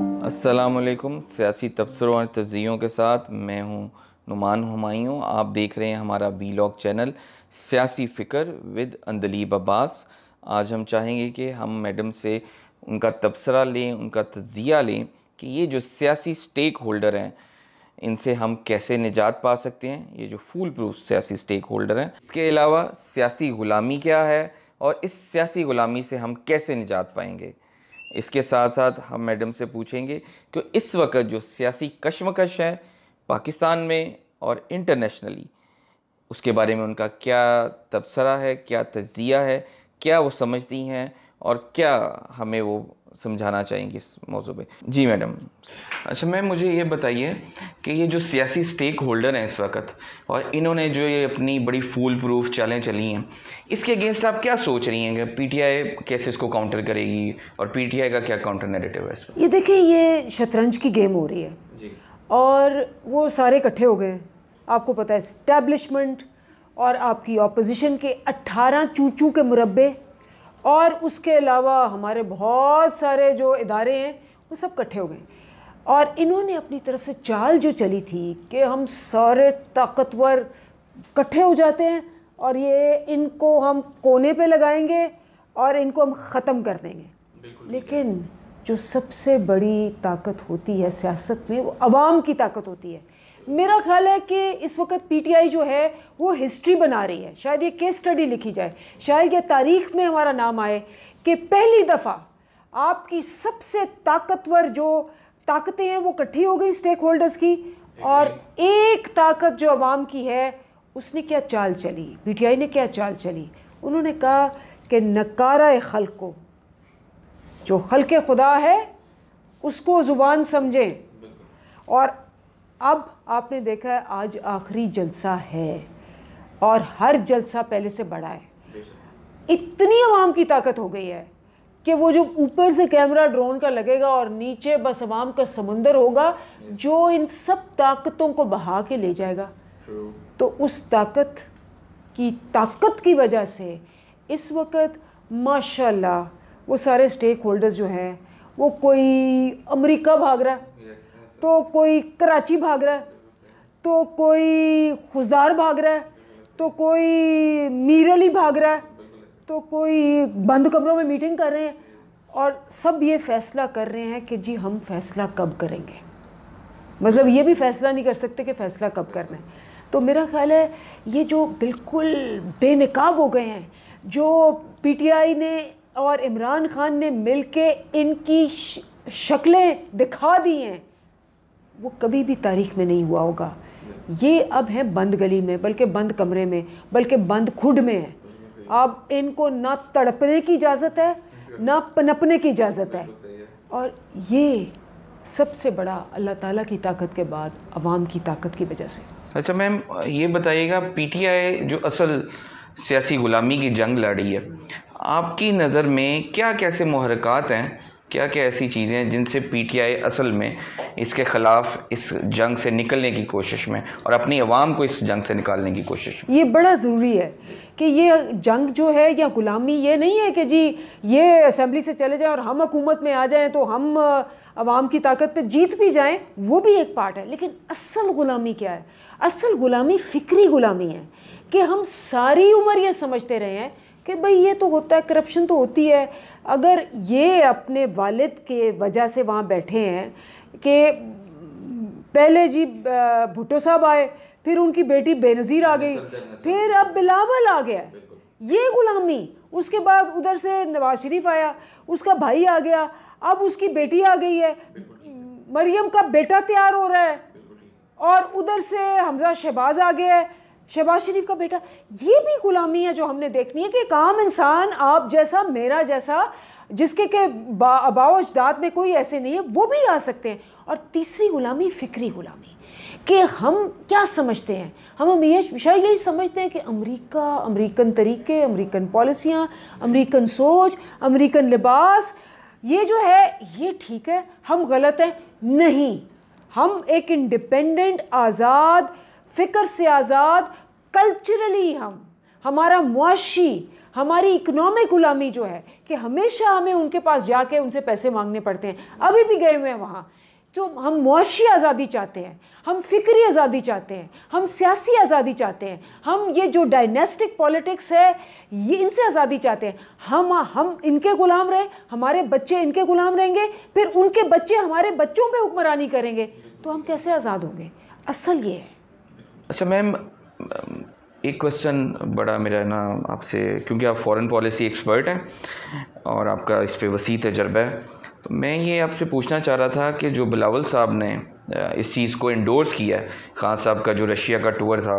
असलकुम सियासी तबसरों और तजियों के साथ मैं हूँ नुमान हमायूँ आप देख रहे हैं हमारा बी वीलॉग चैनल सियासी फ़िक्र विद अंदलीब अब्बास आज हम चाहेंगे कि हम मैडम से उनका तबसरा लें उनका तजिया लें कि ये जो सियासी स्टेक होल्डर हैं इनसे हम कैसे निजात पा सकते हैं ये जो फूल प्रूफ सियासी स्टेक होल्डर हैं इसके अलावा सियासी ग़ुलामी क्या है और इस सियासी ग़ुलामी से हम कैसे निजात पाएंगे इसके साथ साथ हम मैडम से पूछेंगे कि इस वक्त जो सियासी कशमकश है पाकिस्तान में और इंटरनेशनली उसके बारे में उनका क्या तबसरा है क्या तजिया है क्या वो समझती हैं और क्या हमें वो समझाना चाहेंगे इस मौजू पे जी मैडम अच्छा मैम मुझे ये बताइए कि ये जो सियासी स्टेक होल्डर हैं इस वक्त और इन्होंने जो ये अपनी बड़ी फूल प्रूफ चालें चली हैं इसके अगेंस्ट आप क्या सोच रही हैं कि पीटीआई कैसे इसको काउंटर करेगी और पीटीआई का क्या काउंटर नेगेटिव है इस ये देखिए ये शतरंज की गेम हो रही है जी और वो सारे इकट्ठे हो गए आपको पता है स्टैब्लिशमेंट और आपकी ऑपोजिशन के अट्ठारह चूचू के मुरबे और उसके अलावा हमारे बहुत सारे जो इदारे हैं वो सब इकट्ठे हो गए और इन्होंने अपनी तरफ से चाल जो चली थी कि हम सारे ताकतवर इकट्ठे हो जाते हैं और ये इनको हम कोने पे लगाएंगे और इनको हम ख़त्म कर देंगे लेकिन जो सबसे बड़ी ताकत होती है सियासत में वो आवाम की ताकत होती है मेरा ख्याल है कि इस वक्त पीटीआई जो है वो हिस्ट्री बना रही है शायद ये केस स्टडी लिखी जाए शायद ये तारीख में हमारा नाम आए कि पहली दफ़ा आपकी सबसे ताकतवर जो ताकतें हैं वो इकट्ठी हो गई स्टेक होल्डर्स की और एक ताकत जो आवाम की है उसने क्या चाल चली पीटीआई ने क्या चाल चली उन्होंने कहा कि नकारा खल को जो खल खुदा है उसको ज़ुबान समझें और अब आपने देखा है आज आखिरी जलसा है और हर जलसा पहले से बड़ा है इतनी आवाम की ताकत हो गई है कि वो जो ऊपर से कैमरा ड्रोन का लगेगा और नीचे बस आवाम का समुंदर होगा जो इन सब ताकतों को बहा के ले जाएगा तो उस ताकत की ताकत की वजह से इस वक्त माशाल्लाह वो सारे स्टेक होल्डर्स जो हैं वो कोई अमेरिका भाग रहा है तो कोई कराची भाग रहा है तो कोई खुजदार भाग रहा है तो कोई मीर अली भाग रहा है तो कोई बंद कमरों में मीटिंग कर रहे हैं और सब ये फैसला कर रहे हैं कि जी हम फैसला कब करेंगे मतलब ये भी फैसला नहीं कर सकते कि फ़ैसला कब करना है तो मेरा ख्याल है ये जो बिल्कुल बेनकाब हो गए हैं जो पीटीआई ने और इमरान खान ने मिलके इनकी शक्लें दिखा दी हैं वो कभी भी तारीख में नहीं हुआ होगा ये अब है बंद गली में बल्कि बंद कमरे में बल्कि बंद खुड में है अब इनको ना तड़पने की इजाज़त है ना पनपने की इजाज़त है और ये सबसे बड़ा अल्लाह ताला की ताकत के बाद आवाम की ताकत की वजह से अच्छा मैम ये बताइएगा पीटीआई जो असल सियासी ग़ुलामी की जंग लड़ रही है आपकी नज़र में क्या कैसे महरक़ात हैं क्या क्या ऐसी चीज़ें हैं जिनसे आई असल में इसके ख़िलाफ़ इस जंग से निकलने की कोशिश में और अपनी आवाम को इस जंग से निकालने की कोशिश में ये बड़ा ज़रूरी है कि ये जंग जो है या ग़ुलामी ये नहीं है कि जी ये असम्बली से चले जाएं और हम हकूमत में आ जाएं तो हम आवाम की ताकत पे जीत भी जाएं वो भी एक पार्ट है लेकिन असल ग़ुलामी क्या है असल ग़ुलामी फ़िक्री ग़ुलामी है कि हम सारी उम्र ये समझते रहे हैं कि भाई ये तो होता है करप्शन तो होती है अगर ये अपने वालिद के वजह से वहाँ बैठे हैं कि पहले जी भुट्टो साहब आए फिर उनकी बेटी बेनज़ीर आ गई फिर अब बिलावल आ गया ये गुलामी उसके बाद उधर से नवाज शरीफ आया उसका भाई आ गया अब उसकी बेटी आ गई है मरियम का बेटा तैयार हो रहा है और उधर से हमजा शहबाज आ गया है शहबाज शरीफ का बेटा ये भी गुलामी है जो हमने देखनी है कि एक आम इंसान आप जैसा मेरा जैसा जिसके के अबाव अजदाद में कोई ऐसे नहीं है वो भी आ सकते हैं और तीसरी गुलामी फ़िक्री गुलामी कि हम क्या समझते हैं हम हमेशा यही समझते हैं कि अमेरिका अमेरिकन तरीके अमेरिकन पॉलिसियाँ अमेरिकन सोच अमेरिकन लिबास ये जो है ये ठीक है हम गलत हैं नहीं हम एक इंडिपेंडेंट आज़ाद फ़िक्र से आज़ाद कल्चरली हम हमारा मुआशी हमारी इकनॉमिक गुलामी जो है कि हमेशा हमें उनके पास जाके उनसे पैसे मांगने पड़ते हैं अभी भी गए हुए हैं वहाँ तो हम मुआशी आज़ादी चाहते हैं हम फिक्री आज़ादी चाहते हैं हम सियासी आज़ादी चाहते हैं हम ये जो डायनेस्टिक पॉलिटिक्स है ये इनसे आज़ादी चाहते हैं हम हम इनके ग़ुलाम रहें हमारे बच्चे इनके ग़ुलाम रहेंगे फिर उनके बच्चे हमारे बच्चों पे हुक्मरानी करेंगे तो हम कैसे आज़ाद होंगे असल ये है अच्छा मैम एक क्वेश्चन बड़ा मेरा ना आपसे क्योंकि आप फॉरेन पॉलिसी एक्सपर्ट हैं और आपका इस पर वसी तजर्बा है तो मैं ये आपसे पूछना चाह रहा था कि जो बिलावल साहब ने इस चीज़ को इंडोर्स किया है खान साहब का जो रशिया का टूर था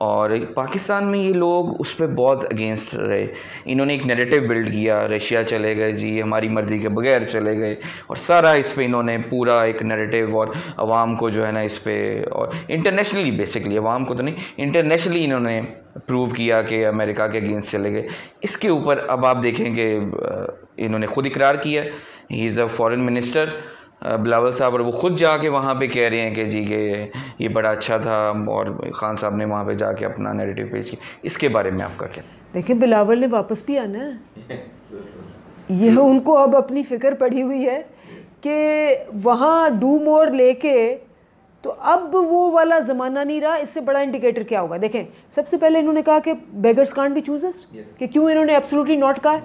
और पाकिस्तान में ये लोग उस पर बहुत अगेंस्ट रहे इन्होंने एक नेरेटिव बिल्ड किया रशिया चले गए जी हमारी मर्ज़ी के बगैर चले गए और सारा इस पर इन्होंने पूरा एक नेगेटिव और आवाम को जो है ना इस पर और इंटरनेशनली बेसिकली आवाम को तो नहीं इंटरनेशनली इन्होंने प्रूव किया कि अमेरिका के अगेंस्ट चले गए इसके ऊपर अब आप देखें कि इन्होंने खुद इकरार किया he is a foreign minister Bilawal साहब और वो ख़ुद जाके वहाँ पे कह रहे हैं कि जी के ये बड़ा अच्छा था और ख़ान साहब ने वहाँ पे जाके अपना नेगेटिव पेश किया इसके बारे में आपका क्या देखिए बिलावल ने वापस भी आना है यह उनको अब अपनी फ़िक्र पड़ी हुई है कि वहाँ डू मोर लेके तो अब वो वाला ज़माना नहीं रहा इससे बड़ा इंडिकेटर क्या होगा देखें सबसे पहले इन्होंने कहा कि बेगर्स कांड भी चूजेस कि क्यों इन्होंने एब्सोल्युटली नॉट कहा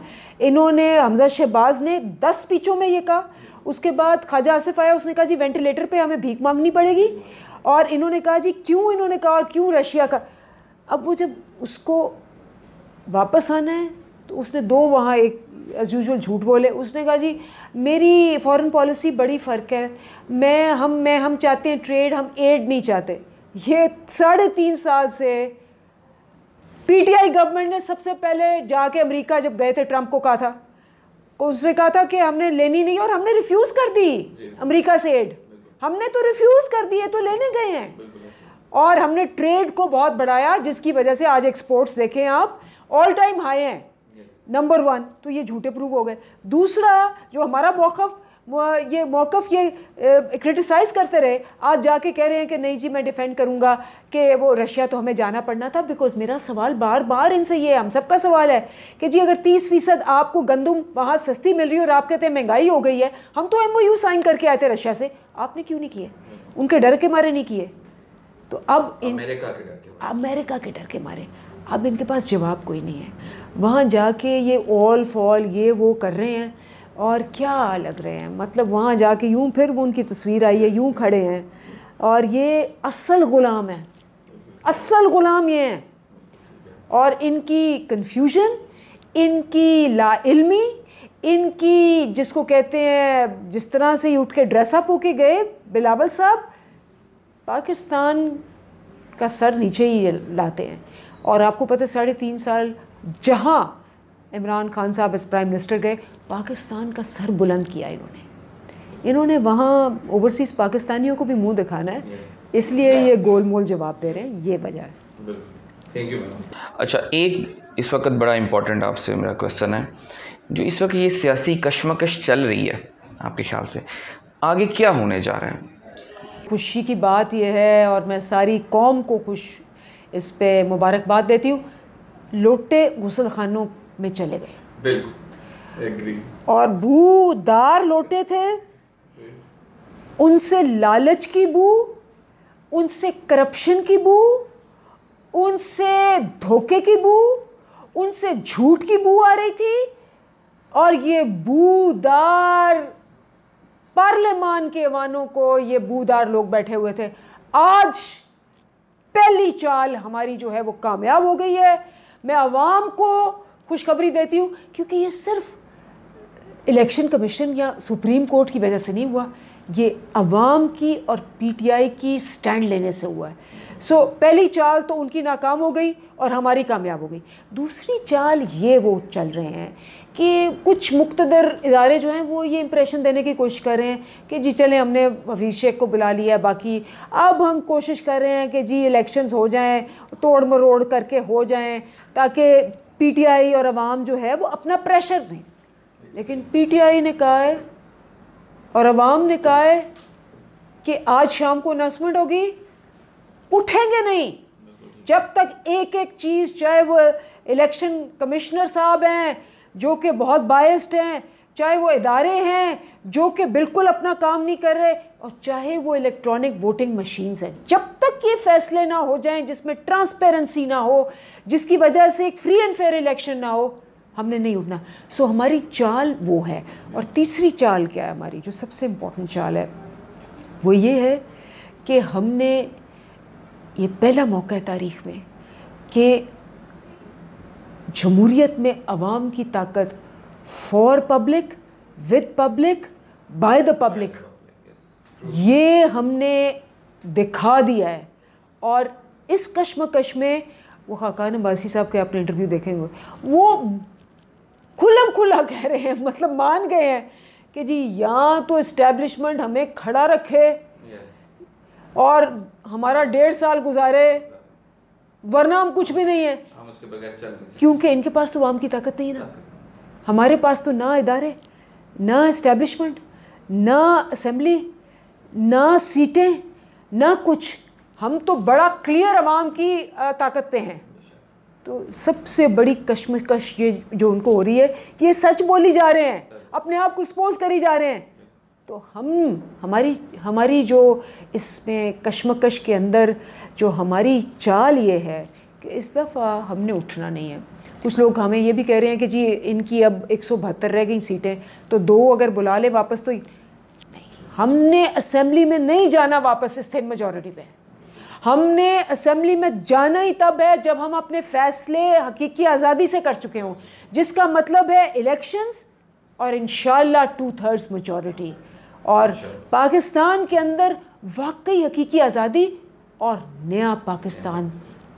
इन्होंने हमजा शहबाज ने दस पिचों में ये कहा उसके बाद ख्वाजा आसिफ आया उसने कहा जी वेंटिलेटर पे हमें भीख मांगनी पड़ेगी और इन्होंने कहा जी क्यों इन्होंने कहा क्यों रशिया का अब वो जब उसको वापस आना है तो उसने दो वहाँ एक एज़ यूजल झूठ बोले उसने कहा जी मेरी फॉरेन पॉलिसी बड़ी फ़र्क है मैं हम मैं हम चाहते हैं ट्रेड हम एड नहीं चाहते ये साढ़े तीन साल से पीटीआई गवर्नमेंट ने सबसे पहले जाके अमेरिका जब गए थे ट्रंप को कहा था उसने कहा था कि हमने लेनी नहीं और हमने रिफ्यूज़ कर दी अमेरिका से एड हमने तो रिफ्यूज़ कर दिए तो लेने गए हैं और हमने ट्रेड को बहुत बढ़ाया जिसकी वजह से आज एक्सपोर्ट्स देखें आप ऑल टाइम हाई हैं नंबर वन तो ये झूठे प्रूव हो गए दूसरा जो हमारा मौक़ ये मौक़ ये क्रिटिसाइज़ करते रहे आज जाके कह रहे हैं कि नहीं जी मैं डिफेंड करूँगा कि वो रशिया तो हमें जाना पड़ना था बिकॉज़ मेरा सवाल बार बार इनसे ये है हम सबका सवाल है कि जी अगर तीस फ़ीसद आपको गंदम वहाँ सस्ती मिल रही है और आप कहते हैं महंगाई हो गई है हम तो एम ओ यू साइन करके आए थे रशिया से आपने क्यों नहीं किए उनके डर के मारे नहीं किए तो अब इन अमेरिका के डर के अमेरिका के डर के मारे अब इनके पास जवाब कोई नहीं है वहाँ जाके ये ऑल फॉल ये वो कर रहे हैं और क्या लग रहे हैं मतलब वहाँ जाके यूँ फिर वो उनकी तस्वीर आई है यूँ खड़े हैं और ये असल ग़ुलाम है असल ग़ुलाम ये हैं और इनकी कन्फ्यूजन इनकी लाइल्मी इनकी जिसको कहते हैं जिस तरह से उठ के ड्रेसअप होके गए बिलावल साहब पाकिस्तान का सर नीचे ही लाते हैं और आपको पता है साढ़े तीन साल जहाँ इमरान खान साहब इस प्राइम मिनिस्टर गए पाकिस्तान का सर बुलंद किया इन्होंने इन्होंने वहाँ ओवरसीज़ पाकिस्तानियों को भी मुंह दिखाना है इसलिए ये गोल मोल जवाब दे रहे हैं ये वजह है थैंक यू अच्छा एक इस वक्त बड़ा इम्पोर्टेंट आपसे मेरा क्वेश्चन है जो इस वक्त ये सियासी कश्मकश चल रही है आपके ख्याल से आगे क्या होने जा रहे हैं खुशी की बात यह है और मैं सारी कौम को खुश इस पर मुबारकबाद देती हूँ लोटे गुसलखानों खानों में चले गए बिल्कुल और बूदार लौटे थे उनसे लालच की बू उनसे करप्शन की बू उनसे धोखे की बू उनसे झूठ की बू आ रही थी और ये बूदार पार्लियामान के वानों को ये बूदार लोग बैठे हुए थे आज पहली चाल हमारी जो है वो कामयाब हो गई है मैं आवाम को खुशखबरी देती हूँ क्योंकि ये सिर्फ इलेक्शन कमीशन या सुप्रीम कोर्ट की वजह से नहीं हुआ ये अवाम की और पीटीआई की स्टैंड लेने से हुआ है सो so, पहली चाल तो उनकी नाकाम हो गई और हमारी कामयाब हो गई दूसरी चाल ये वो चल रहे हैं कि कुछ मुक्तदर इदारे जो हैं वो ये इम्प्रेशन देने की कोशिश कर रहे हैं कि जी चलें हमने हफीज़ शेख को बुला लिया बाकी अब हम कोशिश कर रहे हैं कि जी इलेक्शंस हो जाएं तोड़ मरोड़ करके हो जाएं ताकि पीटीआई और आवाम जो है वो अपना प्रेशर दें लेकिन पीटीआई ने कहा है और आवाम ने कहा है कि आज शाम को अनाउंसमेंट होगी उठेंगे नहीं जब तक एक एक चीज़ चाहे वो इलेक्शन कमिश्नर साहब हैं जो कि बहुत बायस्ड हैं चाहे वो इदारे हैं जो कि बिल्कुल अपना काम नहीं कर रहे और चाहे वो इलेक्ट्रॉनिक वोटिंग मशीन्स हैं जब तक ये फैसले ना हो जाएं जिसमें ट्रांसपेरेंसी ना हो जिसकी वजह से एक फ्री एंड फेयर इलेक्शन ना हो हमने नहीं उठना सो हमारी चाल वो है और तीसरी चाल क्या है हमारी जो सबसे इम्पोर्टेंट चाल है वो ये है कि हमने ये पहला मौका है तारीख़ में कि जमहूरीत में आवाम की ताकत for public with public by the public ये हमने दिखा दिया है और इस कश्मकश में वो खाकान अब्बासी साहब के आपने इंटरव्यू देखे हुए वो खुलम खुला कह रहे हैं मतलब मान गए हैं कि जी यहाँ तो इस्टेब्लिशमेंट हमें खड़ा रखे और हमारा डेढ़ साल गुजारे वरना हम कुछ भी नहीं है क्योंकि इनके पास तो आम की ताकत नहीं है ना हमारे पास तो ना इदारे ना इस्टेब्लिशमेंट ना असम्बली ना सीटें ना कुछ हम तो बड़ा क्लियर आवाम की ताकत पे हैं तो सबसे बड़ी कश्मकश ये जो उनको हो रही है कि ये सच बोली जा रहे हैं अपने आप को एक्सपोज करी जा रहे हैं तो हम हमारी हमारी जो इसमें कश्मकश के अंदर जो हमारी चाल ये है कि इस दफ़ा हमने उठना नहीं है कुछ लोग हमें ये भी कह रहे हैं कि जी इनकी अब एक सौ बहत्तर रह गई सीटें तो दो अगर बुला ले वापस तो हमने असम्बली में नहीं जाना वापस स्थिर मेजोरिटी पे हमने असम्बली में जाना ही तब है जब हम अपने फैसले हकीकी आज़ादी से कर चुके हों जिसका मतलब है इलेक्शंस और इन टू थर्ड्स मेजोरिटी और पाकिस्तान के अंदर वाकई हकीकी आज़ादी और नया पाकिस्तान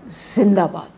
जिंदाबाद